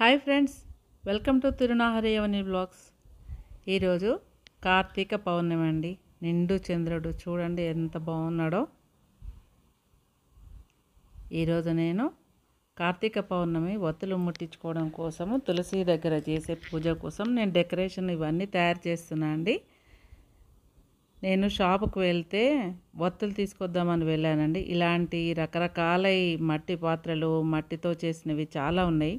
hi friends welcome to తిరునాహరియవని blogs ఈరోజు కార్తీక పౌర్ణమి అండి నిండు చంద్రుడు చూడండి ఎంత బాగున్నాడో ఈరోజు నేను కార్తీక పౌర్ణమి ఒత్తులు ముట్టించుకోవడం కోసము తులసి దగ్గర చేసే పూజ కోసం నేను డెకరేషన్ ఇవన్నీ తయారు చేస్తున్నా అండి నేను షాపుకు వెళ్తే ఒత్తులు తీసుకొద్దామని వెళ్ళానండి ఇలాంటి రకరకాల మట్టి పాత్రలు మట్టితో చేసినవి చాలా ఉన్నాయి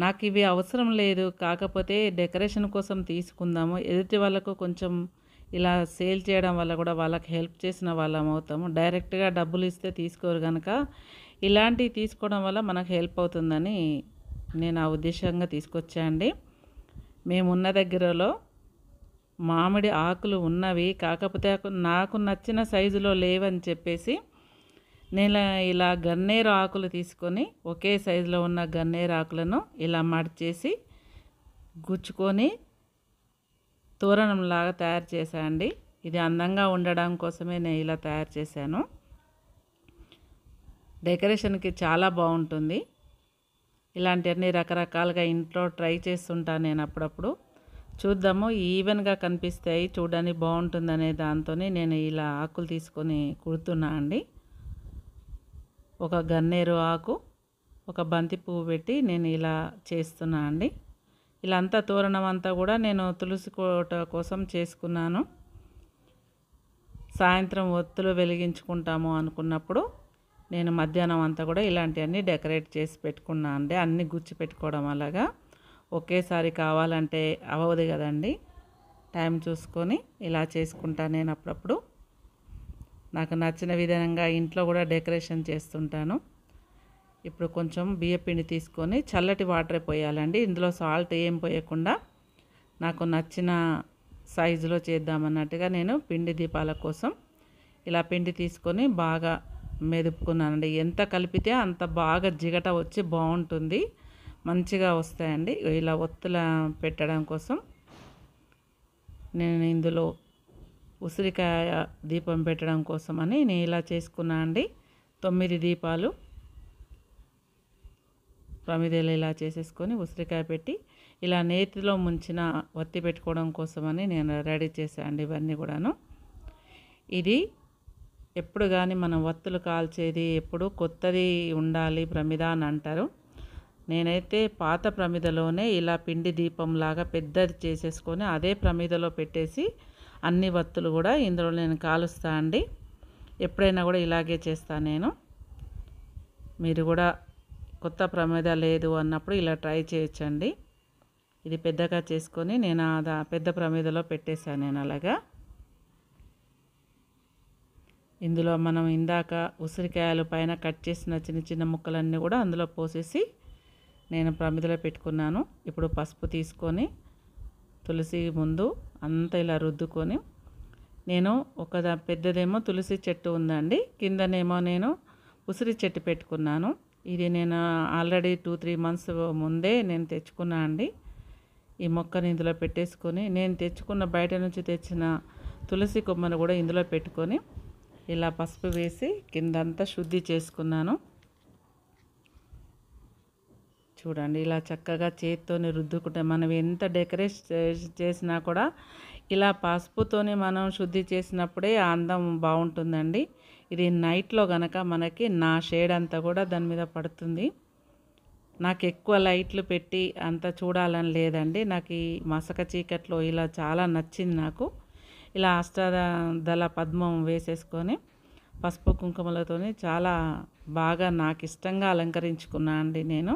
నాకు ఇవి అవసరం లేదు కాకపోతే డెకరేషన్ కోసం తీసుకుందాము ఎదుటి వాళ్ళకు కొంచెం ఇలా సేల్ చేయడం వల్ల కూడా వాళ్ళకి హెల్ప్ చేసిన వాళ్ళం అవుతాము డైరెక్ట్గా డబ్బులు ఇస్తే తీసుకోరు కనుక ఇలాంటివి తీసుకోవడం వల్ల మనకు హెల్ప్ అవుతుందని నేను ఆ ఉద్దేశంగా తీసుకొచ్చా అండి మేమున్న దగ్గరలో మామిడి ఆకులు ఉన్నవి కాకపోతే నాకు నచ్చిన సైజులో లేవని చెప్పేసి నేను ఇలా గన్నేరు ఆకులు తీసుకొని ఒకే సైజులో ఉన్న గన్నేరు ఆకులను ఇలా మడిచేసి గుచ్చుకొని తోరణంలాగా తయారు అండి ఇది అందంగా ఉండడం కోసమే నేను ఇలా తయారు చేశాను డెకరేషన్కి చాలా బాగుంటుంది ఇలాంటివన్నీ రకరకాలుగా ఇంట్లో ట్రై చేస్తుంటాను నేను అప్పుడప్పుడు చూద్దాము ఈవెన్గా కనిపిస్తాయి చూడడానికి బాగుంటుందనే దాంతోనే నేను ఇలా ఆకులు తీసుకొని కుడుతున్నా అండి ఒక గన్నేరు ఆకు ఒక బంతి పువ్వు పెట్టి నేను ఇలా చేస్తున్నా అండి ఇలా అంతా తోరణం అంతా కూడా నేను తులసి కోట కోసం చేసుకున్నాను సాయంత్రం ఒత్తులు వెలిగించుకుంటాము అనుకున్నప్పుడు నేను మధ్యాహ్నం అంతా కూడా ఇలాంటివన్నీ డెకరేట్ చేసి పెట్టుకున్నా అండి అన్నీ గుచ్చి పెట్టుకోవడం అలాగా ఒకేసారి కావాలంటే అవ్వదు కదండి టైం చూసుకొని ఇలా చేసుకుంటా నేను అప్పుడప్పుడు నాకు నచ్చిన విధంగా ఇంట్లో కూడా డెకరేషన్ చేస్తుంటాను ఇప్పుడు కొంచెం బియ్యపిండి తీసుకొని చల్లటి వాటర్ పోయాలండి ఇందులో సాల్ట్ ఏం పోయకుండా నాకు నచ్చిన సైజులో చేద్దామన్నట్టుగా నేను పిండి దీపాల కోసం ఇలా పిండి తీసుకొని బాగా మెదుపుకున్నానండి ఎంత కలిపితే అంత బాగా జిగట వచ్చి బాగుంటుంది మంచిగా వస్తాయండి ఇలా ఒత్తుల పెట్టడం కోసం నేను ఇందులో ఉసిరికాయ దీపం పెట్టడం కోసమని నేను ఇలా చేసుకున్నా అండి తొమ్మిది దీపాలు ప్రమిదేలు ఇలా చేసేసుకొని ఉసిరికాయ పెట్టి ఇలా నేతిలో ముంచిన వత్తి పెట్టుకోవడం కోసమని నేను రెడీ చేశాను అండి ఇవన్నీ కూడాను ఇది ఎప్పుడు కానీ మనం వత్తులు కాల్చేది ఎప్పుడు కొత్తది ఉండాలి ప్రమిద అని అంటారు నేనైతే పాత ప్రమిదలోనే ఇలా పిండి దీపంలాగా పెద్దది చేసేసుకొని అదే ప్రమిదలో పెట్టేసి అన్ని వత్తులు కూడా ఇందులో నేను కాలుస్తా అండి ఎప్పుడైనా కూడా ఇలాగే చేస్తాను నేను మీరు కూడా కొత్త ప్రమేద లేదు అన్నప్పుడు ఇలా ట్రై చేయొచ్చండి ఇది పెద్దగా చేసుకొని నేను ఆ పెద్ద ప్రమేదలో పెట్టేశాను నేను అలాగా ఇందులో మనం ఇందాక ఉసిరికాయలు పైన కట్ చేసిన చిన్న చిన్న ముక్కలన్నీ కూడా అందులో పోసేసి నేను ప్రమిదలో పెట్టుకున్నాను ఇప్పుడు పసుపు తీసుకొని తులసి ముందు అంతా ఇలా రుద్దుకొని నేను ఒక పెద్దదేమో తులసి చెట్టు ఉందండి కిందనేమో నేను ఉసిరి చెట్టు పెట్టుకున్నాను ఇది నేను ఆల్రెడీ టూ త్రీ మంత్స్ ముందే నేను తెచ్చుకున్నా అండి ఈ మొక్కని ఇందులో పెట్టేసుకొని నేను తెచ్చుకున్న బయట నుంచి తెచ్చిన తులసి కొమ్మను కూడా ఇందులో పెట్టుకొని ఇలా పసుపు వేసి కిందంతా శుద్ధి చేసుకున్నాను చూడండి ఇలా చక్కగా చేత్తోనే రుద్దుకుంటే మనం ఎంత డెకరేట్ చేసినా కూడా ఇలా పసుపుతోనే మనం శుద్ధి చేసినప్పుడే అందం బాగుంటుందండి ఇది నైట్లో గనక మనకి నా షేడ్ అంతా కూడా దాని మీద పడుతుంది నాకు ఎక్కువ లైట్లు పెట్టి అంత చూడాలని లేదండి నాకు ఈ మసక చీకట్లో ఇలా చాలా నచ్చింది నాకు ఇలా అష్టాదళ పద్మం వేసేసుకొని పసుపు కుంకుమలతోనే చాలా బాగా నాకు ఇష్టంగా అలంకరించుకున్నా అండి నేను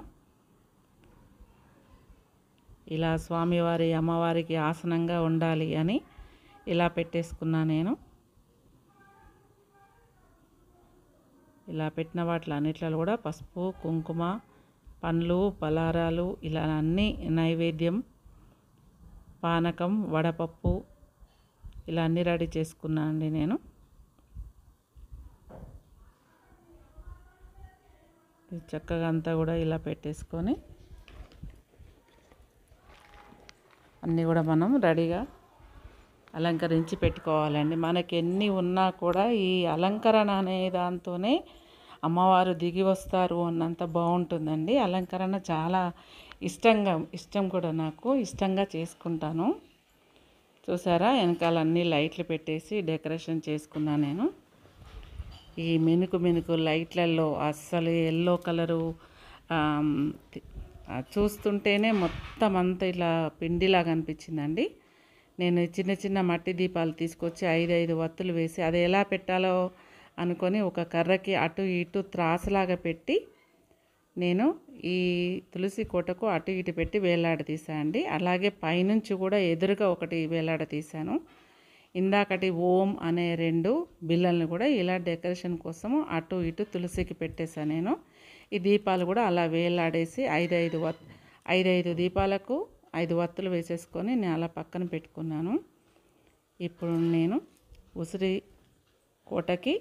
ఇలా స్వామివారి అమ్మవారికి ఆసనంగా ఉండాలి అని ఇలా పెట్టేసుకున్నా నేను ఇలా పెట్టిన వాటిలన్నిట్లలో కూడా పసుపు కుంకుమ పండ్లు పలారాలు ఇలా అన్నీ నైవేద్యం పానకం వడపప్పు ఇలా అన్నీ రెడీ చేసుకున్నాను అండి నేను చక్కగా అంతా కూడా ఇలా పెట్టేసుకొని అన్నీ కూడా మనం రెడీగా అలంకరించి పెట్టుకోవాలండి మనకి ఎన్ని ఉన్నా కూడా ఈ అలంకరణ అనే దాంతోనే అమ్మవారు దిగి వస్తారు అన్నంత బాగుంటుందండి అలంకరణ చాలా ఇష్టంగా ఇష్టం కూడా నాకు ఇష్టంగా చేసుకుంటాను చూసారా వెనకాల అన్నీ లైట్లు పెట్టేసి డెకరేషన్ చేసుకున్నా నేను ఈ మెనుకు మెనుకు లైట్లలో అస్సలు ఎల్లో కలరు చూస్తుంటేనే మొత్తం అంతా ఇలా పిండిలాగా అనిపించిందండి నేను చిన్న చిన్న మట్టి దీపాలు తీసుకొచ్చి ఐదు ఐదు వత్తులు వేసి అది ఎలా పెట్టాలో అనుకొని ఒక కర్రకి అటు ఇటు త్రాసులాగా పెట్టి నేను ఈ తులసి కోటకు అటు ఇటు పెట్టి వేలాడదీసా అండి అలాగే పైనుంచి కూడా ఎదురుగా ఒకటి వేలాడదీశాను ఇందాకటి ఓం అనే రెండు బిళ్ళల్ని కూడా ఇలా డెకరేషన్ కోసము అటు ఇటు తులసికి పెట్టేశాను నేను ఈ దీపాలు కూడా అలా వేలాడేసి ఐదు ఐదు వత్ ఐదు ఐదు దీపాలకు ఐదు వత్తులు వేసేసుకొని నేను అలా పక్కన పెట్టుకున్నాను ఇప్పుడు నేను ఉసిరి కోటకి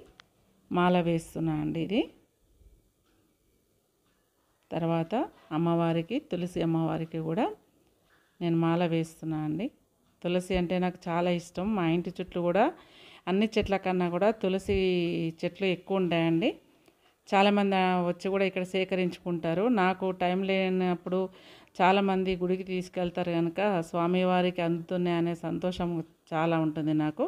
మాల వేస్తున్నా అండి ఇది తర్వాత అమ్మవారికి తులసి అమ్మవారికి కూడా నేను మాల వేస్తున్నా అండి తులసి అంటే నాకు చాలా ఇష్టం మా ఇంటి చెట్లు కూడా అన్ని చెట్ల కన్నా కూడా తులసి చెట్లు ఎక్కువ ఉంటాయండి చాలామంది వచ్చి కూడా ఇక్కడ సేకరించుకుంటారు నాకు టైం లేనప్పుడు చాలామంది గుడికి తీసుకెళ్తారు కనుక స్వామివారికి అందుతున్నాయి అనే సంతోషం చాలా ఉంటుంది నాకు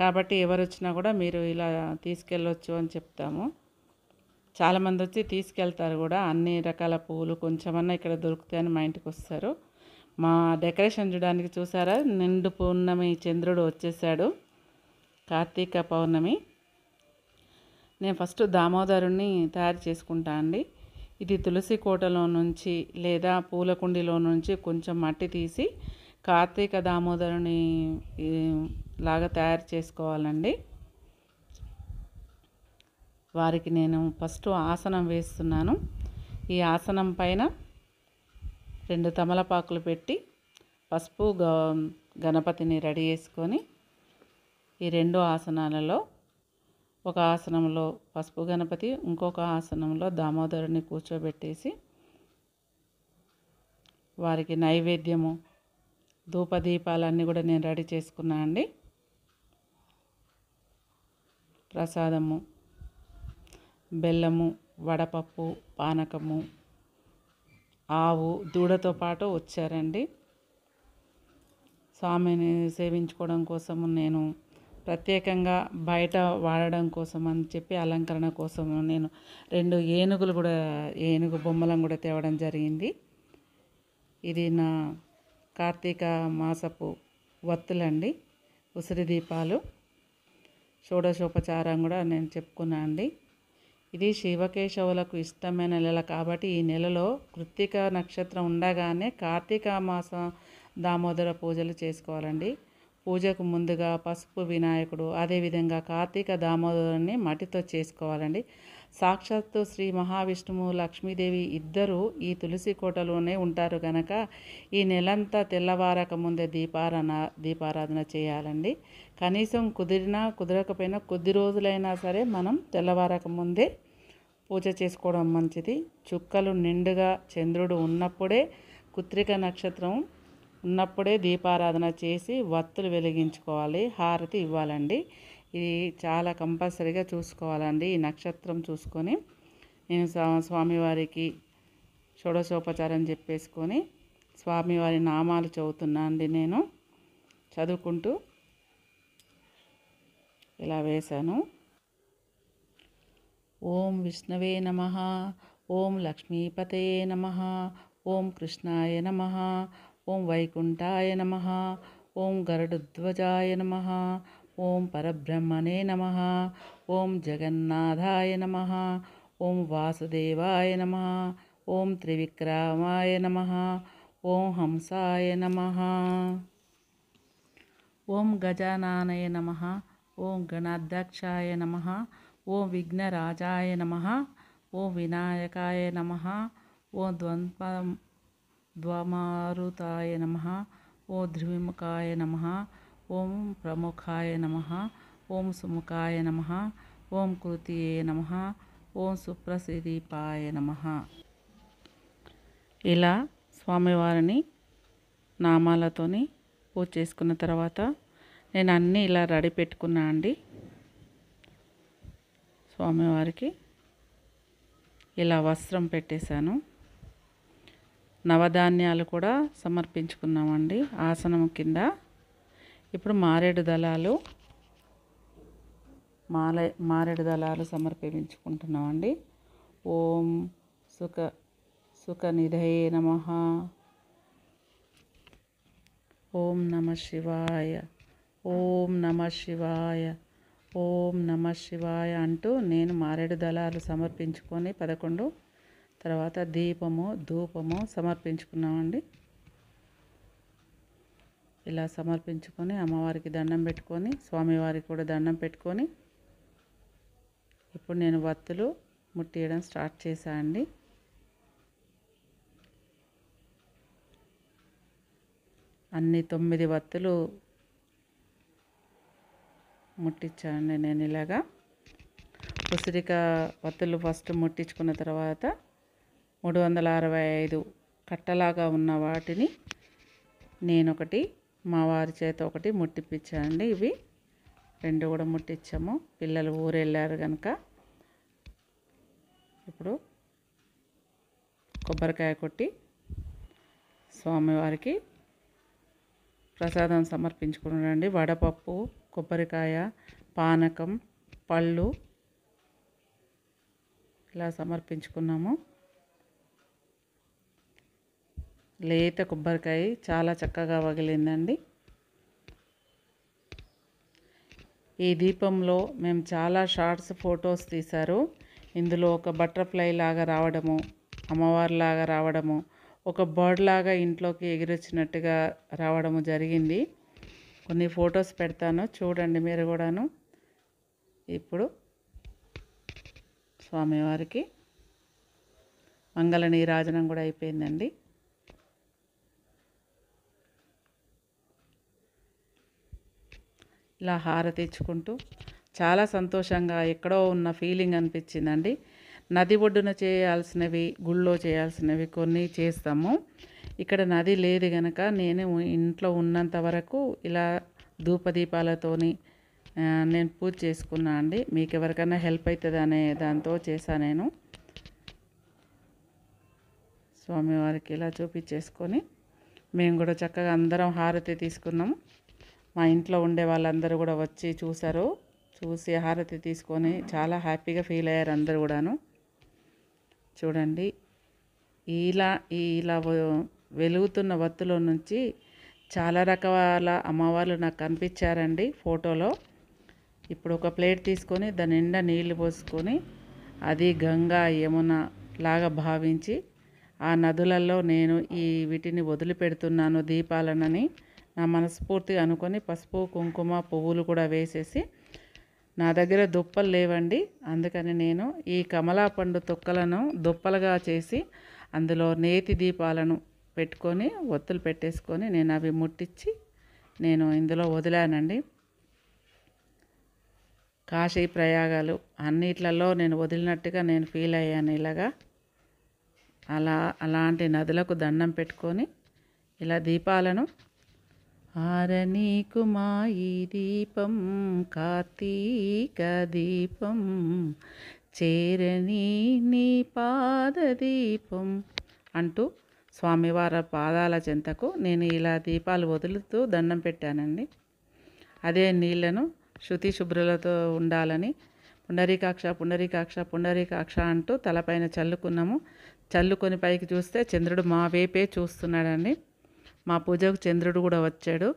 కాబట్టి ఎవరు వచ్చినా కూడా మీరు ఇలా తీసుకెళ్ళొచ్చు అని చెప్తాము చాలామంది వచ్చి తీసుకెళ్తారు కూడా అన్ని రకాల పువ్వులు కొంచెమన్నా ఇక్కడ దొరుకుతాయని మా ఇంటికి వస్తారు మా డెకరేషన్ చూడడానికి చూసారా నిండు పౌర్ణమి చంద్రుడు వచ్చేసాడు కార్తీక పౌర్ణమి నేను ఫస్ట్ దామోదరుణ్ణి తయారు చేసుకుంటా అండి ఇది తులసి కోటలో నుంచి లేదా పూల కుండిలో నుంచి కొంచెం మట్టి తీసి కార్తీక దామోదరుని లాగా తయారు చేసుకోవాలండి వారికి నేను ఫస్ట్ ఆసనం వేస్తున్నాను ఈ ఆసనం పైన రెండు తమలపాకులు పెట్టి పసుపు గణపతిని రెడీ చేసుకొని ఈ రెండు ఆసనాలలో ఒక ఆసనంలో పసుపు గణపతి ఇంకొక ఆసనంలో దామోదరుని కూర్చోబెట్టేసి వారికి నైవేద్యము ధూపదీపాలన్నీ కూడా నేను రెడీ చేసుకున్నా అండి ప్రసాదము బెల్లము వడపప్పు పానకము ఆవు దూడతో పాటు వచ్చారండి స్వామిని సేవించుకోవడం కోసము నేను ప్రత్యేకంగా బయట వాడడం కోసం అని చెప్పి అలంకరణ కోసం నేను రెండు ఏనుగులు కూడా ఏనుగు బొమ్మలను కూడా తేవడం జరిగింది ఇది నా కార్తీక మాసపు వత్తులండి ఉసిరి దీపాలు షోడశోపచారం కూడా నేను చెప్పుకున్నా అండి ఇది శివకేశవులకు ఇష్టమైన నెల కాబట్టి ఈ నెలలో కృత్తిక నక్షత్రం ఉండగానే కార్తీక మాస దామోదర పూజలు చేసుకోవాలండి పూజకు ముందుగా పసుపు వినాయకుడు అదేవిధంగా కార్తీక దామోదరుని మట్టితో చేసుకోవాలండి సాక్షాత్తు శ్రీ మహావిష్ణువు లక్ష్మీదేవి ఇద్దరూ ఈ తులసి కోటలోనే ఉంటారు కనుక ఈ నెలంతా తెల్లవారక ముందే దీపారాధన దీపారాధన చేయాలండి కనీసం కుదిరినా కుదరకపోయినా కొద్ది రోజులైనా సరే మనం తెల్లవారక ముందే పూజ చేసుకోవడం మంచిది చుక్కలు నిండుగా చంద్రుడు ఉన్నప్పుడే కుత్రిక నక్షత్రం ఉన్నప్పుడే దీపారాధన చేసి వత్తులు వెలిగించుకోవాలి హారతి ఇవ్వాలండి ఇది చాలా కంపల్సరీగా చూసుకోవాలండి ఈ నక్షత్రం చూసుకొని నేను స్వామివారికి షోడశోపచారం చెప్పేసుకొని స్వామివారి నామాలు చదువుతున్నా అండి నేను చదువుకుంటూ ఇలా వేశాను ఓం విష్ణవే నమ ఓం లక్ష్మీపతే నమ ఓం కృష్ణాయ నమ ఓం వైకుంఠాయ నమ ఓం గరుడుధ్వజాయ నమ ओम परब्रह्मणे नम ओं जगन्नाथाय नम ओं वासुदेवाय नम ओं त्रिविक्रमाय नम ओं हंसाय नम ओं गजाननाय नम ओं गणाध्यक्षा नम ओं विघ्नराजा नम ओं विनायकाय नम ओं द्वन्द्व द्वमारुताय नम ॐ नमः ఓం ప్రముఖాయ నమ ఓం సుముఖాయ నమ ఓం కృతియే నమ ఓం సుప్రసిదీపాయ నమ ఇలా స్వామివారిని నామాలతోని పూజ చేసుకున్న తర్వాత నేను అన్నీ ఇలా రెడీ పెట్టుకున్నా అండి స్వామివారికి ఇలా వస్త్రం పెట్టేశాను నవధాన్యాలు కూడా సమర్పించుకున్నామండి ఆసనం కింద ఇప్పుడు మారేడు దళాలు మాలే మారేడు దళాలు సమర్పించుకుంటున్నామండి ఓం సుఖ సుఖ నిధయే నమ ఓం నమ శివాయ ఓం నమ శివాయ ఓం నమ శివాయ అంటూ నేను మారేడు దళాలు సమర్పించుకొని పదకొండు తర్వాత దీపము ధూపము సమర్పించుకున్నామండి ఇలా సమర్పించుకొని అమ్మవారికి దండం పెట్టుకొని స్వామివారికి కూడా దండం పెట్టుకొని ఇప్పుడు నేను వత్తులు ముట్టియడం స్టార్ట్ చేశా అండి అన్ని తొమ్మిది వత్తులు ముట్టించాను నేను ఇలాగా ఉసిరిక వత్తులు ఫస్ట్ ముట్టించుకున్న తర్వాత మూడు వందల అరవై ఐదు కట్టలాగా ఉన్న వాటిని నేనొకటి మా వారి చేత ఒకటి ముట్టిప్పించానండి ఇవి రెండు కూడా ముట్టించాము పిల్లలు ఊరెళ్ళారు కనుక ఇప్పుడు కొబ్బరికాయ కొట్టి స్వామివారికి ప్రసాదం సమర్పించుకున్నాడండి వడపప్పు కొబ్బరికాయ పానకం పళ్ళు ఇలా సమర్పించుకున్నాము లేత కొబ్బరికాయ చాలా చక్కగా వగిలిందండి ఈ దీపంలో మేము చాలా షార్ట్స్ ఫొటోస్ తీశారు ఇందులో ఒక బటర్ఫ్లై లాగా రావడము అమ్మవారిలాగా రావడము ఒక బర్డ్ లాగా ఇంట్లోకి ఎగిరొచ్చినట్టుగా రావడము జరిగింది కొన్ని ఫొటోస్ పెడతాను చూడండి మీరు కూడాను ఇప్పుడు స్వామివారికి మంగళ నీరాజనం కూడా అయిపోయిందండి ఇలా హారతి ఇచ్చుకుంటూ చాలా సంతోషంగా ఎక్కడో ఉన్న ఫీలింగ్ అనిపించిందండి నది ఒడ్డున చేయాల్సినవి గుళ్ళో చేయాల్సినవి కొన్ని చేస్తాము ఇక్కడ నది లేదు గనక నేను ఇంట్లో ఉన్నంత వరకు ఇలా ధూపదీపాలతోని నేను పూజ చేసుకున్నా అండి మీకు ఎవరికైనా హెల్ప్ అవుతుంది అనే దాంతో చేశాను నేను స్వామివారికి ఇలా చూపించేసుకొని మేము కూడా చక్కగా అందరం హారతి తీసుకున్నాము మా ఇంట్లో ఉండే వాళ్ళందరూ కూడా వచ్చి చూశారు చూసి హారతి తీసుకొని చాలా హ్యాపీగా ఫీల్ అయ్యారు అందరూ కూడాను చూడండి ఇలా ఇలా వెలుగుతున్న వత్తులో నుంచి చాలా రకాల అమ్మవార్లు నాకు కనిపించారండి ఫోటోలో ఇప్పుడు ఒక ప్లేట్ తీసుకొని దాని నిండా నీళ్లు పోసుకొని అది గంగా యమున లాగా భావించి ఆ నదులలో నేను ఈ వీటిని వదిలిపెడుతున్నాను దీపాలనని నా మనస్ఫూర్తిగా అనుకొని పసుపు కుంకుమ పువ్వులు కూడా వేసేసి నా దగ్గర దుప్పలు లేవండి అందుకని నేను ఈ కమలా పండు తొక్కలను దుప్పలుగా చేసి అందులో నేతి దీపాలను పెట్టుకొని ఒత్తులు పెట్టేసుకొని నేను అవి ముట్టించి నేను ఇందులో వదిలానండి కాశీ ప్రయాగాలు అన్నిట్లలో నేను వదిలినట్టుగా నేను ఫీల్ అయ్యాను ఇలాగా అలా అలాంటి నదులకు దండం పెట్టుకొని ఇలా దీపాలను ఆరనీకుమాయి దీపం కార్తీక దీపం చేరని నీ దీపం అంటూ స్వామివారి పాదాల చెంతకు నేను ఇలా దీపాలు వదులుతూ దండం పెట్టానండి అదే నీళ్లను శృతి శుభ్రులతో ఉండాలని పుండరీకాక్ష పుండరీకాక్ష పుండరీకాక్ష అంటూ తలపైన చల్లుకున్నాము చల్లుకొని పైకి చూస్తే చంద్రుడు మా వైపే చూస్తున్నాడండి మా పూజకు చంద్రుడు కూడా వచ్చాడు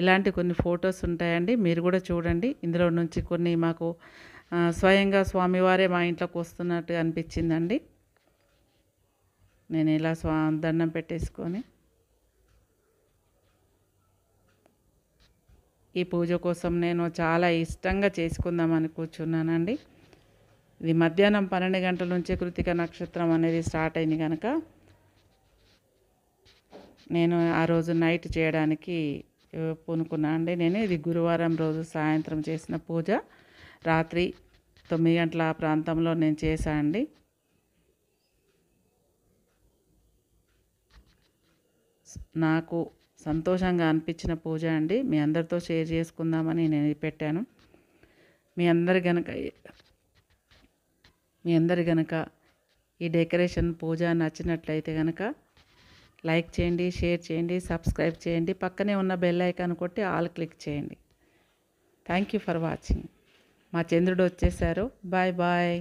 ఇలాంటి కొన్ని ఫొటోస్ ఉంటాయండి మీరు కూడా చూడండి ఇందులో నుంచి కొన్ని మాకు స్వయంగా స్వామివారే మా ఇంట్లోకి వస్తున్నట్టు అనిపించిందండి నేను ఇలా స్వా దండం పెట్టేసుకొని ఈ పూజ కోసం నేను చాలా ఇష్టంగా చేసుకుందామని కూర్చున్నానండి ఇది మధ్యాహ్నం పన్నెండు గంటల నుంచే కృతిక నక్షత్రం అనేది స్టార్ట్ అయింది కనుక నేను ఆ రోజు నైట్ చేయడానికి పూనుకున్నా అండి నేను ఇది గురువారం రోజు సాయంత్రం చేసిన పూజ రాత్రి తొమ్మిది గంటల ఆ ప్రాంతంలో నేను చేశా అండి నాకు సంతోషంగా అనిపించిన పూజ అండి మీ అందరితో షేర్ చేసుకుందామని నేను పెట్టాను మీ అందరి గనక మీ అందరి గనక ఈ డెకరేషన్ పూజ నచ్చినట్లయితే కనుక లైక్ చేయండి షేర్ చేయండి సబ్స్క్రైబ్ చేయండి పక్కనే ఉన్న బెల్ ఐకాన్ కొట్టి ఆల్ క్లిక్ చేయండి థ్యాంక్ యూ ఫర్ వాచింగ్ మా చంద్రుడు వచ్చేసారు బాయ్ బాయ్